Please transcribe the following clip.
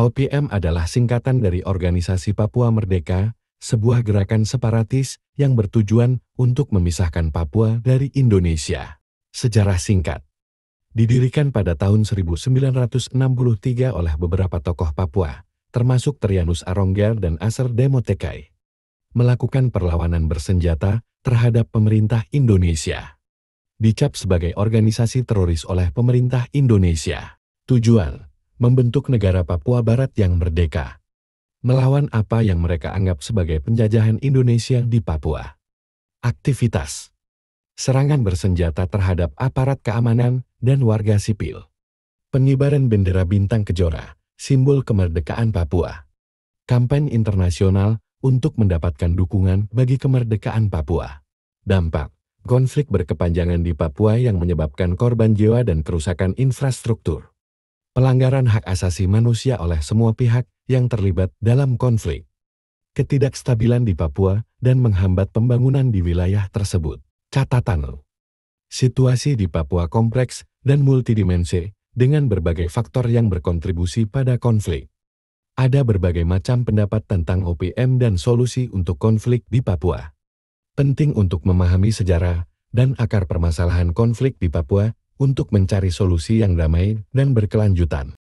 OPM adalah singkatan dari Organisasi Papua Merdeka, sebuah gerakan separatis yang bertujuan untuk memisahkan Papua dari Indonesia. Sejarah singkat Didirikan pada tahun 1963 oleh beberapa tokoh Papua, termasuk Trianus Arongger dan Aser Demotekai, melakukan perlawanan bersenjata terhadap pemerintah Indonesia. Dicap sebagai organisasi teroris oleh pemerintah Indonesia. Tujuan membentuk negara Papua Barat yang merdeka, melawan apa yang mereka anggap sebagai penjajahan Indonesia di Papua. Aktivitas Serangan bersenjata terhadap aparat keamanan dan warga sipil. Pengibaran bendera bintang kejora, simbol kemerdekaan Papua. Kampanye internasional untuk mendapatkan dukungan bagi kemerdekaan Papua. Dampak Konflik berkepanjangan di Papua yang menyebabkan korban jiwa dan kerusakan infrastruktur pelanggaran hak asasi manusia oleh semua pihak yang terlibat dalam konflik, ketidakstabilan di Papua, dan menghambat pembangunan di wilayah tersebut. Catatan Situasi di Papua kompleks dan multidimensi dengan berbagai faktor yang berkontribusi pada konflik. Ada berbagai macam pendapat tentang OPM dan solusi untuk konflik di Papua. Penting untuk memahami sejarah dan akar permasalahan konflik di Papua untuk mencari solusi yang damai dan berkelanjutan.